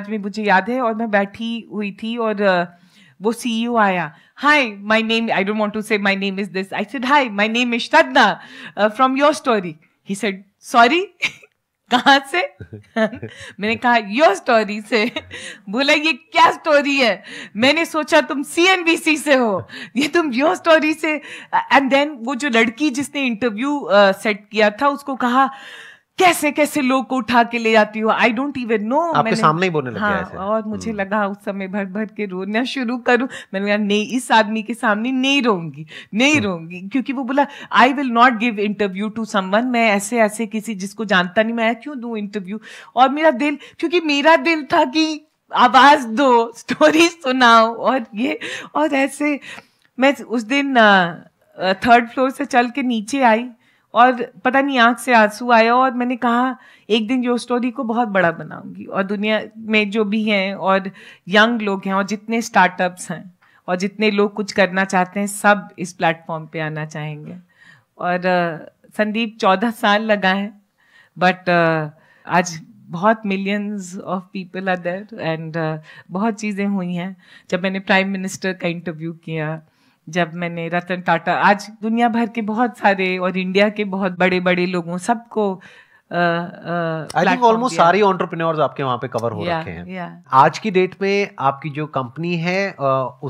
आज भी मुझे याद है और मैं बैठी हुई थी और वो सीईओ e आया hi my name I don't want to say my name is this I said hi my name is तदना from YourStory he said sorry कहाँ से मैंने कहा योर स्टोरी से बोला ये क्या स्टोरी है मैंने सोचा तुम सी से हो ये तुम योर स्टोरी से एंड देन वो जो लड़की जिसने इंटरव्यू सेट uh, किया था उसको कहा कैसे कैसे लोग को उठा के ले जाती हो आई डोंट इवन नो आपके सामने ही बोलने लग हाँ, गया और मुझे हम्म। लगा उस समय भर भर के रोना शुरू करूं मैंने कहा नहीं इस आदमी के सामने नहीं रोऊंगी नहीं हम्म। रोऊंगी क्योंकि वो बोला I will not give interview to someone मैं ऐसे ऐसे किसी जिसको जानता नहीं मैं क्यों दू इंटरव्यू और मेरा दिल क्योंकि मेरा दिल था कि आवाज दो स्टोरी सुनाओ और ये और ऐसे मैं उस दिन थर्ड फ्लोर से चल के नीचे आई और पता नहीं आंख से आंसू आया और मैंने कहा एक दिन यो स्टोरी को बहुत बड़ा बनाऊंगी और दुनिया में जो भी हैं और यंग लोग हैं और जितने स्टार्टअप्स हैं और जितने लोग कुछ करना चाहते हैं सब इस प्लेटफॉर्म पे आना चाहेंगे और संदीप चौदह साल लगा है बट आज बहुत millions of people are and बहुत चीज़ें हुई हैं जब मैंने प्राइम मिनिस्टर का इंटरव्यू किया जब मैंने रतन टाटा आज दुनिया भर के बहुत सारे और इंडिया के बहुत बड़े बड़े लोगों सबको आई थिंक ऑलमोस्ट सारे ऑन्टरप्रनोर आपके वहां पे कवर हो yeah, रखे हैं yeah. आज की डेट में आपकी जो कंपनी है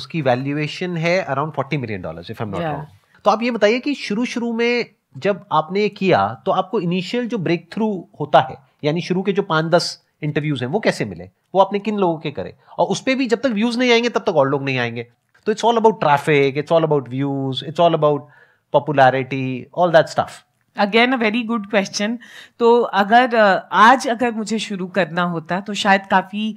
उसकी वैल्यूएशन है around forty million dollar if am not wrong तो आप ये बताइए कि शुरू शुरू में जब आपने ये किया तो आपको इनिशियल जो ब्रेक थ्रू होता है यानी शुरू के जो पांच दस इंटरव्यूज हैं वो कैसे मिले वो आपने किन लोगों के करे और उस पर भी जब तक व्यूज नहीं आएंगे तब तक और लोग नहीं आएंगे तो it's all about traffic it's all about views it's all about popularity all that stuff again a very good question तो अगर आज अगर मुझे शुरू करना होता तो शायद काफ़ी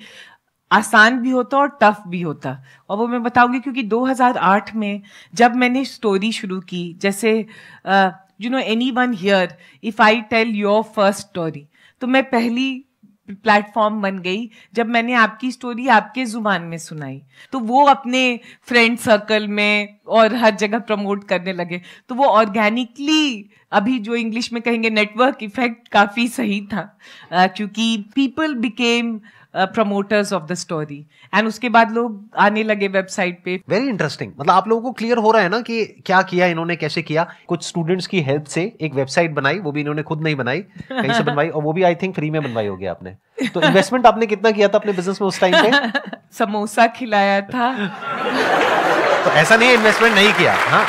आसान भी होता और टफ भी होता और वो मैं बताऊंगी क्योंकि 2008 में जब मैंने स्टोरी शुरू की जैसे you know anyone here if I tell your first story तो मैं पहली प्लेटफॉर्म बन गई जब मैंने आपकी स्टोरी आपके जुबान में सुनाई तो वो अपने फ्रेंड सर्कल में और हर जगह प्रमोट करने लगे तो वो ऑर्गेनिकली अभी जो इंग्लिश में कहेंगे नेटवर्क इफेक्ट काफ़ी सही था क्योंकि people became promoters of the story and उसके बाद लोग आने लगे वेबसाइट पे वेरी इंटरेस्टिंग मतलब आप लोगों को क्लियर हो रहा है ना कि क्या किया इन्होंने कैसे किया कुछ स्टूडेंट्स की हेल्प से एक वेबसाइट बनाई वो भी इन्होंने खुद नहीं बनाई कहीं से बनवाई और वो भी आई थिंक फ्री में बनवाई होगी आपने तो इन्वेस्टमेंट आपने कितना किया था अपने बिजनेस में उस टाइम पे समोसा खिलाया था तो ऐसा नहीं इन्वेस्टमेंट नहीं किया हाँ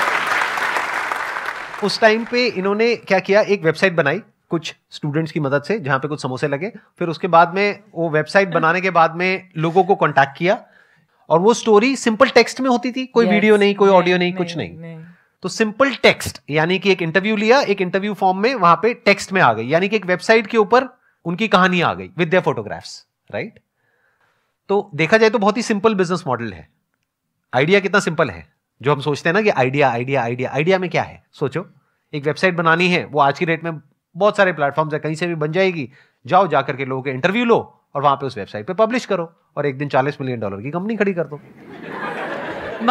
उस टाइम पे इन्होंने क्या किया एक वेबसाइट बनाई कुछ स्टूडेंट्स की मदद से जहां पे कुछ समोसे लगे फिर उसके बाद में वो वेबसाइट बनाने के बाद में लोगों को कांटेक्ट किया और वो स्टोरी सिंपल टेक्स्ट में होती थी कोई yes, वीडियो नहीं कोई ऑडियो नहीं, नहीं कुछ नहीं, नहीं।, नहीं। तो सिंपल टेक्स्ट यानी कि एक इंटरव्यू लिया एक इंटरव्यू फॉर्म में वहां पे टेक्स्ट में आ गई यानी कि एक वेबसाइट के ऊपर उनकी कहानी आ गई विद फोटोग्राफ्स राइट तो देखा जाए तो बहुत ही सिंपल बिजनेस मॉडल है आइडिया कितना सिंपल है जो हम सोचते हैं ना कि आइडिया आइडिया आइडिया आइडिया में क्या है सोचो एक वेबसाइट बनानी है वो आज की डेट में बहुत सारे प्लेटफॉर्म्स है कहीं से भी बन जाएगी जाओ जाकर के लोगों के इंटरव्यू लो और वहां पे उस वेबसाइट पे पब्लिश करो और एक दिन चालीस मिलियन डॉलर की कंपनी खड़ी कर दो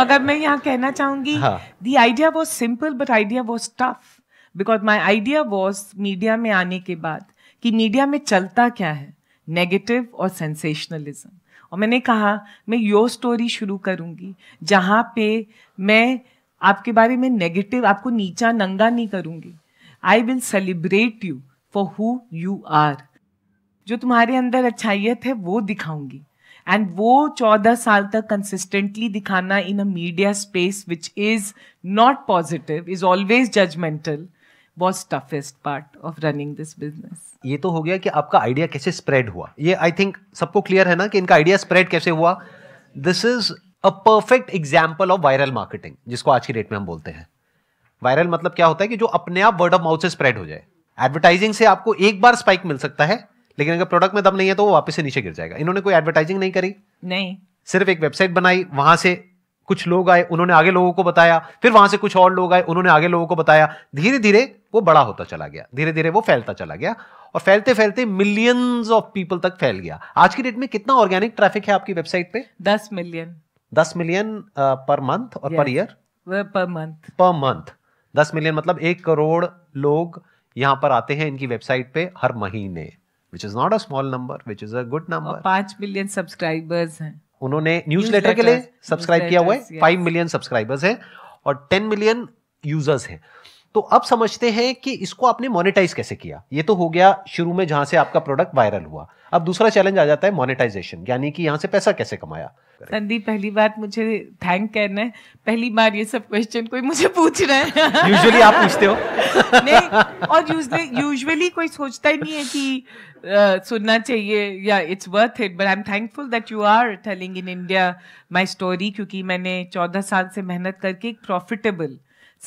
मगर मैं यहाँ कहना चाहूंगी the idea was simple but idea was tough because my idea was media में आने के बाद कि मीडिया में चलता क्या है नेगेटिव और सेंसेशनलिज्म और मैंने कहा मैं योर स्टोरी शुरू करूंगी जहाँ पे मैं आपके बारे में नेगेटिव आपको नीचा नंगा नहीं करूंगी I will celebrate you for who you are जो तुम्हारे अंदर अच्छाइयत है वो दिखाऊंगी एंड वो चौदह साल तक कंसिस्टेंटली दिखाना in a media space which is not positive is always judgemental was toughest part of running this business ये तो हो गया कि आपका आइडिया कैसे स्प्रेड हुआ ये आई थिंक सबको क्लियर है ना कि इनका आइडिया स्प्रेड कैसे हुआ this is a perfect example of viral marketing जिसको आज की डेट में हम बोलते हैं वायरल मतलब क्या होता है कि जो अपने आप वर्ड ऑफ माउथ से स्प्रेड हो जाए एडवर्टाइजिंग से आपको एक बार स्पाइक मिल सकता है लेकिन अगर प्रोडक्ट में दम नहीं है तो वो वापस से नीचे गिर जाएगा इन्होंने कोई एडवर्टाइजिंग नहीं करी नहीं सिर्फ एक वेबसाइट बनाई वहां से कुछ लोग आए उन्होंने आगे लोगों को बताया फिर वहां से कुछ और लोग आए उन्होंने आगे लोगों को बताया धीरे धीरे वो बड़ा होता चला गया धीरे धीरे वो फैलता चला गया और फैलते फैलते मिलियंस ऑफ पीपल तक फैल गया आज की डेट में कितना ऑर्गेनिक ट्रैफिक है आपकी वेबसाइट पे दस मिलियन दस मिलियन पर मंथ और per year per month per month दस मिलियन मतलब एक करोड़ लोग यहाँ पर आते हैं इनकी वेबसाइट पे हर महीने which is not a small number which is a good number पांच मिलियन सब्सक्राइबर्स हैं उन्होंने न्यूज लेटर के लिए सब्सक्राइब किया हुआ है फाइव मिलियन सब्सक्राइबर्स है और टेन मिलियन यूजर्स है तो अब समझते हैं कि इसको आपने मोनेटाइज कैसे किया ये तो हो गया शुरू में जहां से आपका प्रोडक्ट वायरल हुआ अब दूसरा चैलेंज आ जाता है मोनेटाइजेशन यानी कि यहां से पैसा कैसे कमाया संदीप पहली बात मुझे थैंक कहना है पहली बार ये सब क्वेश्चन कोई मुझे पूछ रहा है यूजुअली आप पूछते हो नहीं और यूजली यूजुअली कोई सोचता ही नहीं है कि uh, सुनना चाहिए या it's worth it but I am thankful that you are telling in India my story क्योंकि मैंने चौदह साल से मेहनत करके एक प्रॉफिटेबल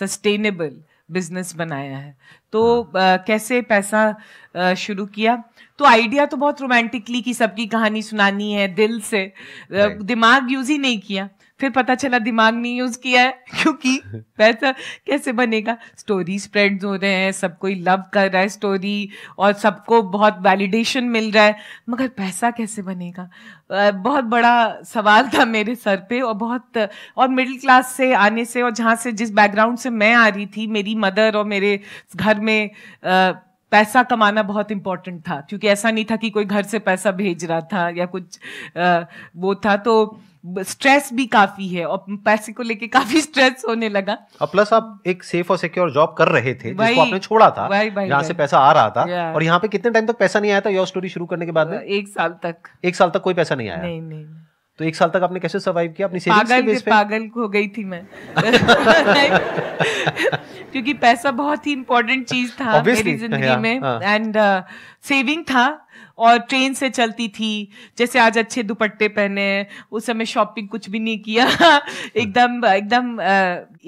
सस्टेनेबल बिजनेस बनाया है तो uh, कैसे पैसा uh, शुरू किया तो आइडिया तो बहुत रोमांटिकली की सबकी कहानी सुनानी है दिल से right. दिमाग यूज ही नहीं किया फिर पता चला दिमाग नहीं यूज किया है क्योंकि पैसा कैसे बनेगा स्टोरी स्प्रेड हो रहे हैं सब कोई लव कर रहा है स्टोरी और सबको बहुत वैलिडेशन मिल रहा है मगर पैसा कैसे बनेगा बहुत बड़ा सवाल था मेरे सर पे और बहुत और मिडिल क्लास से आने से और जहाँ से जिस बैकग्राउंड से मैं आ रही थी मेरी मदर और मेरे घर में आ, पैसा कमाना बहुत इम्पोर्टेंट था क्योंकि ऐसा नहीं था कि कोई घर से पैसा भेज रहा था या कुछ आ, वो था तो स्ट्रेस भी काफी है और पैसे को लेके काफी स्ट्रेस होने लगा और प्लस आप एक सेफ और सिक्योर जॉब कर रहे थे जिसको आपने छोड़ा था भाई, से पैसा आ रहा था और यहाँ पे कितने टाइम तक पैसा नहीं आया था योर स्टोरी शुरू करने के बाद में एक साल तक एक साल तक कोई पैसा नहीं आया नहीं नहीं तो एक साल तक आपने कैसे सर्वाइव किया अपनी पागल के पागल हो गई थी मैं क्योंकि पैसा बहुत ही इम्पोर्टेंट चीज था मेरी जिंदगी में एंड हाँ। सेविंग uh, था और ट्रेन से चलती थी जैसे आज अच्छे दुपट्टे पहने उस समय शॉपिंग कुछ भी नहीं किया एकदम एकदम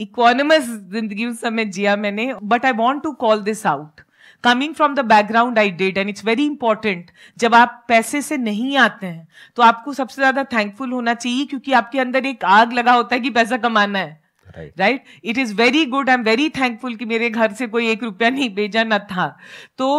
इकोनमस uh, जिंदगी उस समय जिया मैंने but I want to call this out coming from the background I did and it's very important जब आप पैसे से नहीं आते हैं तो आपको सबसे ज्यादा थैंकफुल होना चाहिए क्योंकि आपके अंदर एक आग लगा होता है कि पैसा कमाना है right it is very good I am very thankful कि मेरे घर से कोई एक रुपया नहीं भेजा ना था तो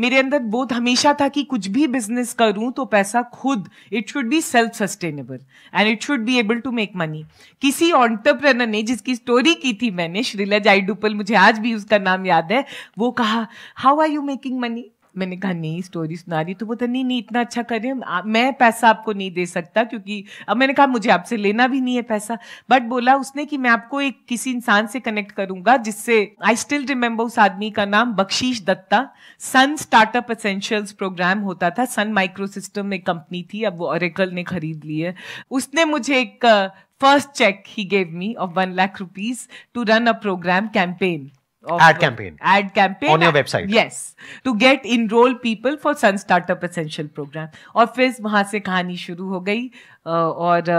मेरे अंदर बोध हमेशा था कि कुछ भी बिजनेस करूं तो पैसा खुद it should be self sustainable and it should be able to make money किसी ऑन्टरप्रेनर ने जिसकी स्टोरी की थी मैंने श्रीला जाइडुपल मुझे आज भी उसका नाम याद है वो कहा how are you making money मैंने कहा नहीं स्टोरी सुना रही तो वो तो नहीं नहीं इतना अच्छा कर रहे हैं मैं पैसा आपको नहीं दे सकता क्योंकि अब मैंने कहा मुझे आपसे लेना भी नहीं है पैसा बट बोला उसने कि मैं आपको एक किसी इंसान से कनेक्ट करूंगा जिससे आई स्टिल रिमेम्बर उस आदमी का नाम Bakhshish Datta Sun startup essential program होता था सन माइक्रो सिस्टम एक कंपनी थी अब वो ओरेकल ने खरीद ली है उसने मुझे एक फर्स्ट चेक ही gave me of one lakh rupees to run a program campaign ad campaign ad campaign on your website yes to get enroll people for sun startup essential program और फिर वहां से कहानी शुरू हो गई और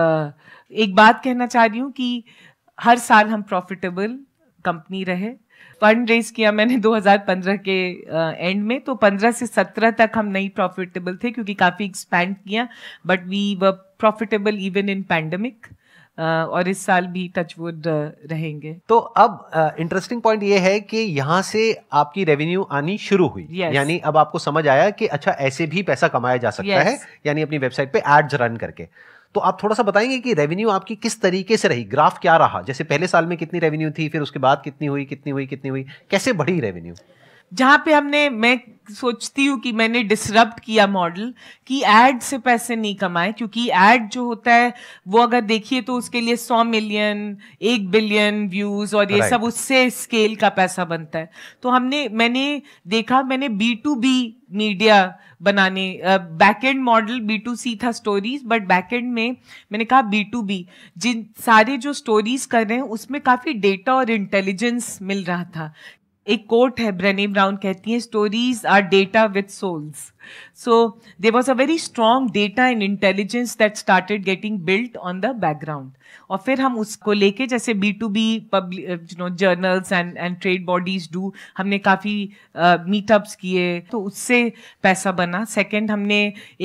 एक बात कहना चाह रही हूँ कि हर साल हम प्रॉफिटेबल कंपनी रहे फंड रेज किया मैंने 2015 के एंड में तो 15 से 17 तक हम नहीं प्रॉफिटेबल थे क्योंकि काफ़ी एक्सपैंड किया but we were profitable even in pandemic और इस साल भी टचवुड रहेंगे तो अब इंटरेस्टिंग पॉइंट ये है कि यहाँ से आपकी रेवेन्यू आनी शुरू हुई yes. यानी अब आपको समझ आया कि अच्छा ऐसे भी पैसा कमाया जा सकता yes. है यानी अपनी वेबसाइट पे एड्स रन करके तो आप थोड़ा सा बताएंगे कि रेवेन्यू आपकी किस तरीके से रही ग्राफ क्या रहा जैसे पहले साल में कितनी रेवेन्यू थी फिर उसके बाद कितनी हुई कितनी हुई कितनी हुई कैसे बढ़ी रेवेन्यू जहाँ पे हमने मैं सोचती हूँ कि मैंने डिसरप्ट किया मॉडल कि एड से पैसे नहीं कमाए क्योंकि एड जो होता है वो अगर देखिए तो उसके लिए सौ मिलियन एक बिलियन व्यूज और ये सब उससे स्केल का पैसा बनता है तो हमने मैंने देखा मैंने बी टू बी मीडिया बनाने back end model B to C था स्टोरीज बट बैक एंड में मैंने कहा बी टू बी जिन सारे जो स्टोरीज कर रहे हैं उसमें काफ़ी डेटा और इंटेलिजेंस मिल रहा था एक कोट है ब्रेनी ब्राउन कहती हैं stories are data with souls So there was a very strong data and intelligence that started getting built on the background. और फिर हम उसको लेके जैसे B to B you know journals and and trade bodies do हमने काफ़ी meetups uh, किए तो उससे पैसा बना सेकंड हमने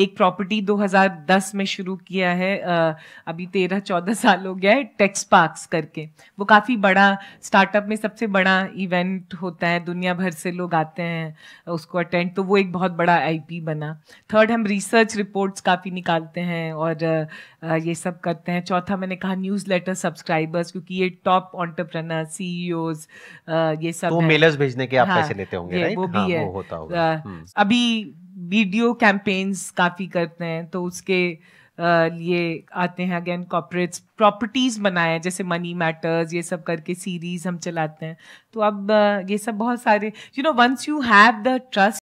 एक प्रॉपर्टी 2010 में शुरू किया है uh, अभी तेरह चौदह साल हो गया है टेक्स पार्क्स करके वो काफ़ी बड़ा स्टार्टअप में सबसे बड़ा इवेंट होता है दुनिया भर से लोग आते हैं उसको अटेंड तो वो एक बहुत बड़ा आई पी बना थर्ड हम रिसर्च रिपोर्ट्स काफ़ी निकालते हैं और ये सब करते हैं चौथा मैंने कहा न्यूज़ लेटर सब्सक्राइबर्स क्योंकि ये टॉप ऑन्टरप्रनर सी ये सब तो मेलर्स भेजने के आप हाँ, पैसे लेते होंगे राइट वो भी हाँ, है वो होता होगा हम्म। अभी वीडियो कैंपेन्स काफ़ी करते हैं तो उसके लिए आते हैं अगेन कॉपरेट्स प्रॉपर्टीज़ बनाए जैसे मनी मैटर्स ये सब करके सीरीज़ हम चलाते हैं तो अब ये सब बहुत सारे you know once you have the trust